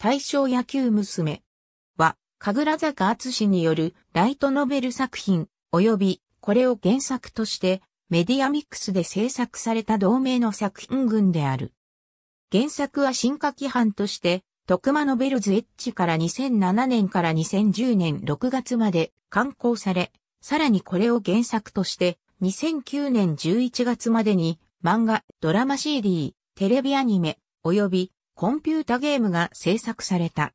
大正野球娘は、神楽坂厚氏によるライトノベル作品、及びこれを原作としてメディアミックスで制作された同名の作品群である。原作は進化規範として、徳間ノベルズエッジから2007年から2010年6月まで刊行され、さらにこれを原作として、2009年11月までに漫画、ドラマ CD、テレビアニメ、及びコンピュータゲームが制作された。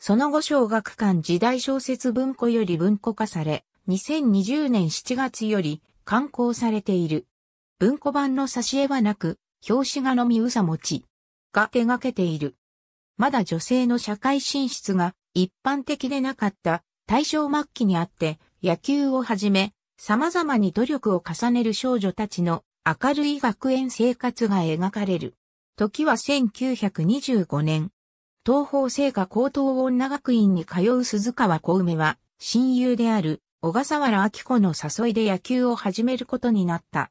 その後小学館時代小説文庫より文庫化され、2020年7月より刊行されている。文庫版の挿絵はなく、表紙画のみうさ持ちが手掛けている。まだ女性の社会進出が一般的でなかった大正末期にあって野球をはじめ様々に努力を重ねる少女たちの明るい学園生活が描かれる。時は1925年。東方聖火高等女学院に通う鈴川小梅は、親友である小笠原明子の誘いで野球を始めることになった。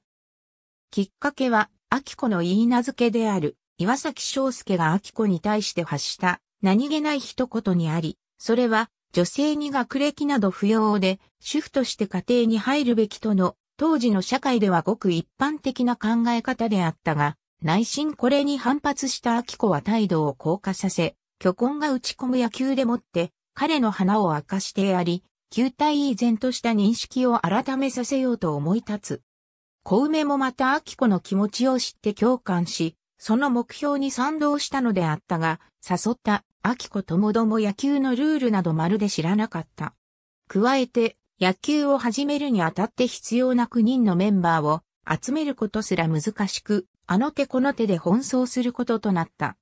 きっかけは、明子の言い名付けである岩崎章介が明子に対して発した何気ない一言にあり、それは女性に学歴など不要で主婦として家庭に入るべきとの当時の社会ではごく一般的な考え方であったが、内心これに反発した秋子は態度を硬化させ、巨根が打ち込む野球でもって、彼の花を明かしてやり、球体依然とした認識を改めさせようと思い立つ。小梅もまた秋子の気持ちを知って共感し、その目標に賛同したのであったが、誘った秋子ともども野球のルールなどまるで知らなかった。加えて、野球を始めるにあたって必要な9人のメンバーを集めることすら難しく、あの手この手で奔走することとなった。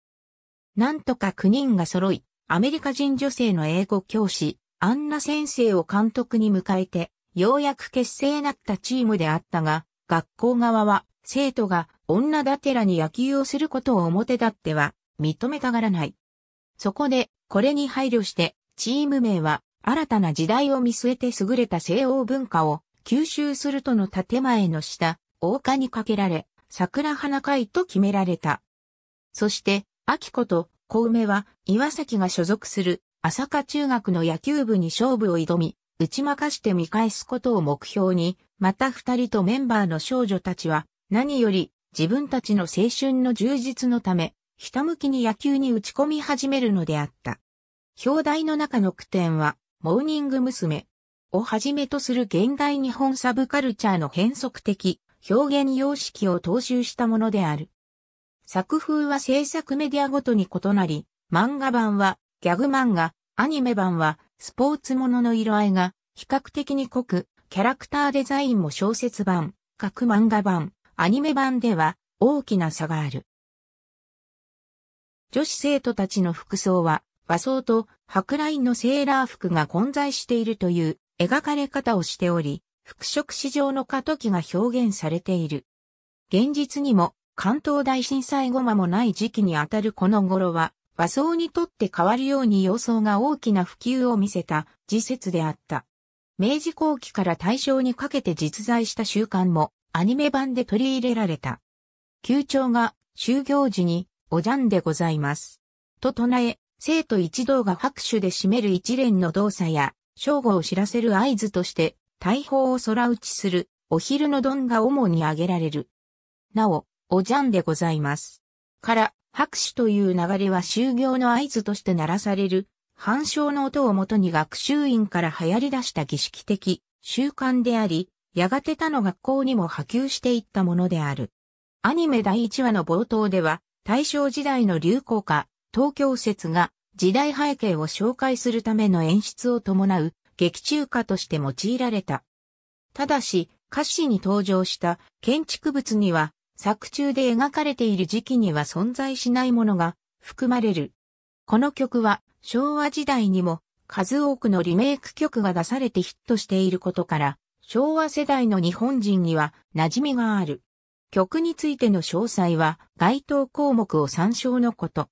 なんとか9人が揃い、アメリカ人女性の英語教師、アンナ先生を監督に迎えて、ようやく結成なったチームであったが、学校側は生徒が女だてらに野球をすることを表立っては認めたがらない。そこで、これに配慮して、チーム名は新たな時代を見据えて優れた西欧文化を吸収するとの建前の下、大家にかけられ、桜花会と決められた。そして、秋子と小梅は岩崎が所属する朝霞中学の野球部に勝負を挑み、打ち負かして見返すことを目標に、また二人とメンバーの少女たちは、何より自分たちの青春の充実のため、ひたむきに野球に打ち込み始めるのであった。表題の中の句点は、モーニング娘。をはじめとする現代日本サブカルチャーの変則的表現様式を踏襲したものである。作風は制作メディアごとに異なり、漫画版はギャグ漫画、アニメ版はスポーツものの色合いが比較的に濃く、キャラクターデザインも小説版、各漫画版、アニメ版では大きな差がある。女子生徒たちの服装は和装と白ラインのセーラー服が混在しているという描かれ方をしており、復職史上の過渡期が表現されている。現実にも関東大震災後間もない時期にあたるこの頃は、和装にとって変わるように様相が大きな普及を見せた時節であった。明治後期から大正にかけて実在した習慣もアニメ版で取り入れられた。旧長が就業時におじゃんでございます。と唱え、生徒一同が拍手で締める一連の動作や、正午を知らせる合図として、大砲を空打ちする、お昼の丼が主に挙げられる。なお、おじゃんでございます。から、拍手という流れは就業の合図として鳴らされる、反証の音をもとに学習院から流行り出した儀式的、習慣であり、やがて他の学校にも波及していったものである。アニメ第1話の冒頭では、大正時代の流行歌、東京説が時代背景を紹介するための演出を伴う劇中歌として用いられた。ただし、歌詞に登場した建築物には作中で描かれている時期には存在しないものが含まれる。この曲は昭和時代にも数多くのリメイク曲が出されてヒットしていることから、昭和世代の日本人には馴染みがある。曲についての詳細は該当項目を参照のこと。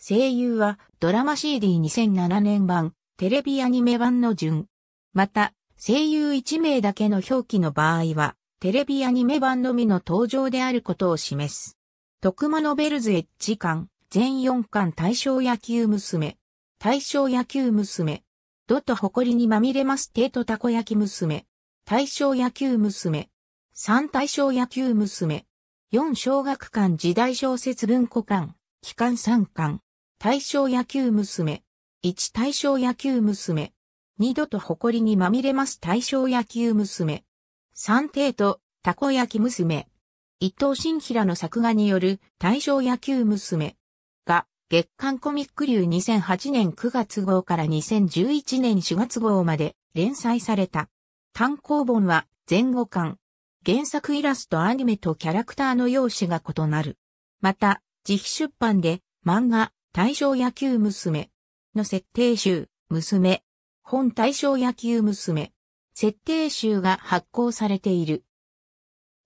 声優はドラマ CD2007 年版、テレビアニメ版の順。また、声優1名だけの表記の場合は、テレビアニメ版のみの登場であることを示す。徳間ノベルズエッジ館、全4巻大正野球娘。大正野球娘。ドと誇りにまみれますテートたこ焼き娘。大正野球娘。3大正野球娘。4小学館時代小説文庫館。期間3巻。大正野球娘。1大正野球娘。二度と誇りにまみれます大正野球娘。三帝と、たこ焼き娘。伊藤新平の作画による大正野球娘が月刊コミック流2008年9月号から2011年4月号まで連載された。単行本は前後巻。原作イラストアニメとキャラクターの容姿が異なる。また、自費出版で漫画、大正野球娘の設定集、娘、本対象野球娘。設定集が発行されている。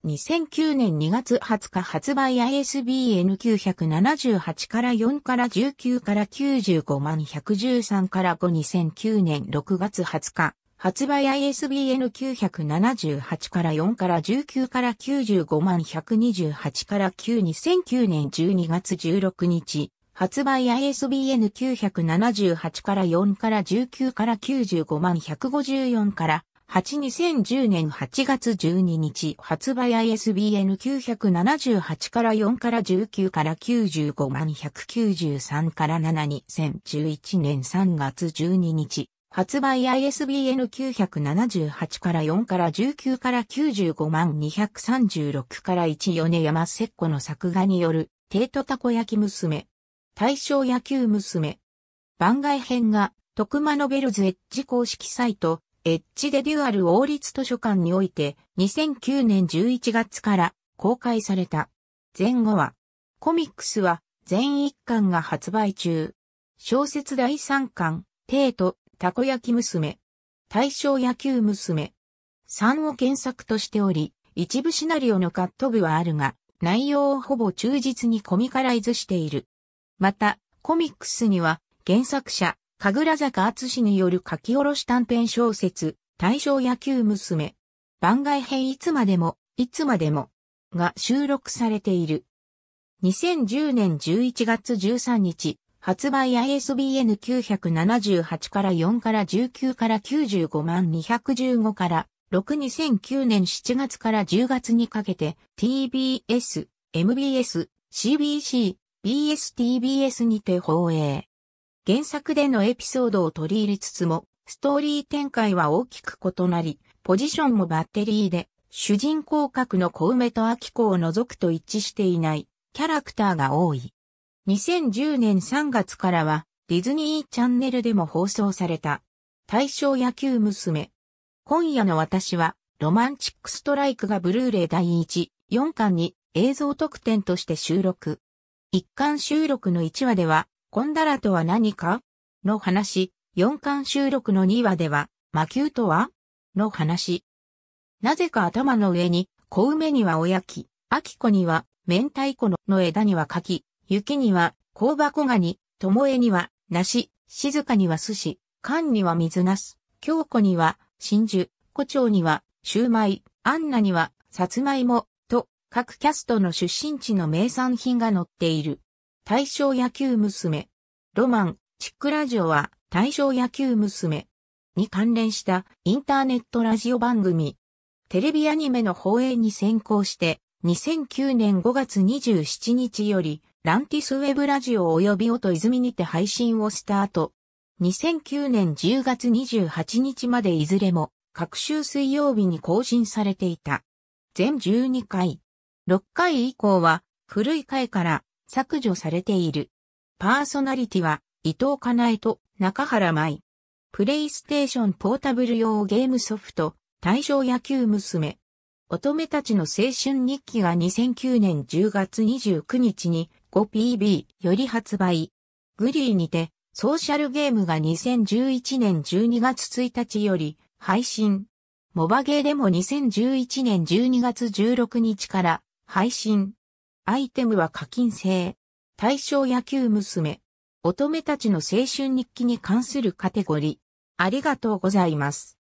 2009年2月20日発売 ISBN 978から4から19から95万113から5 2009年6月20日発売 ISBN 978から4から19から95万128から9 2009年12月16日発売 ISBN 978から4から19から95万154から82010年8月12日発売 ISBN 978から4から19から95万193から7 2011年3月12日発売 ISBN 978から4から19から95万236から1米山っ子の作画による、帝都たこ焼き娘、大正野球娘。番外編が、徳間ノベルズエッジ公式サイト、エッジでデュアル王立図書館において、2009年11月から公開された。前後は、コミックスは全1巻が発売中。小説第3巻、帝都、たこ焼き娘。大正野球娘。3を検索としており、一部シナリオのカット部はあるが、内容をほぼ忠実にコミカライズしている。また、コミックスには、原作者、神楽坂厚による書き下ろし短編小説、大正野球娘、番外編いつまでも、いつまでも、が収録されている。2010年11月13日、発売 ISBN978 から4から19から95万215から6 2009年7月から10月にかけて TBS、MBS、CBC、BSTBS にて放映。原作でのエピソードを取り入れつつも、ストーリー展開は大きく異なり、ポジションもバッテリーで、主人公格の小梅と秋子を除くと一致していないキャラクターが多い。2010年3月からはディズニーチャンネルでも放送された大正野球娘。今夜の私はロマンチックストライクがブルーレイ第1、4巻に映像特典として収録。一巻収録の1話では、コンダラとは何かの話、四巻収録の2話では、魔球とはの話。なぜか頭の上に、小梅にはおやき、秋子には、明太子のの枝には柿、雪には、香箱ガニ、巴には、梨、静かには寿司、缶には水なす、京子には、真珠、胡蝶には、シューマイ、アンナには、さつまいも、各キャストの出身地の名産品が載っている。大正野球娘。ロマン、チックラジオは大正野球娘に関連したインターネットラジオ番組。テレビアニメの放映に先行して2009年5月27日よりランティスウェブラジオ及び音泉にて配信をスタート。2009年10月28日までいずれも各週水曜日に更新されていた。全12回。6回以降は古い回から削除されている。パーソナリティは伊藤かなえと中原舞。プレイステーションポータブル用ゲームソフト大正野球娘。乙女たちの青春日記が2009年10月29日に 5PB より発売。グリーにてソーシャルゲームが2011年12月1日より配信。モバゲーでも2011年12月16日から配信。アイテムは課金制。対象野球娘。乙女たちの青春日記に関するカテゴリー。ありがとうございます。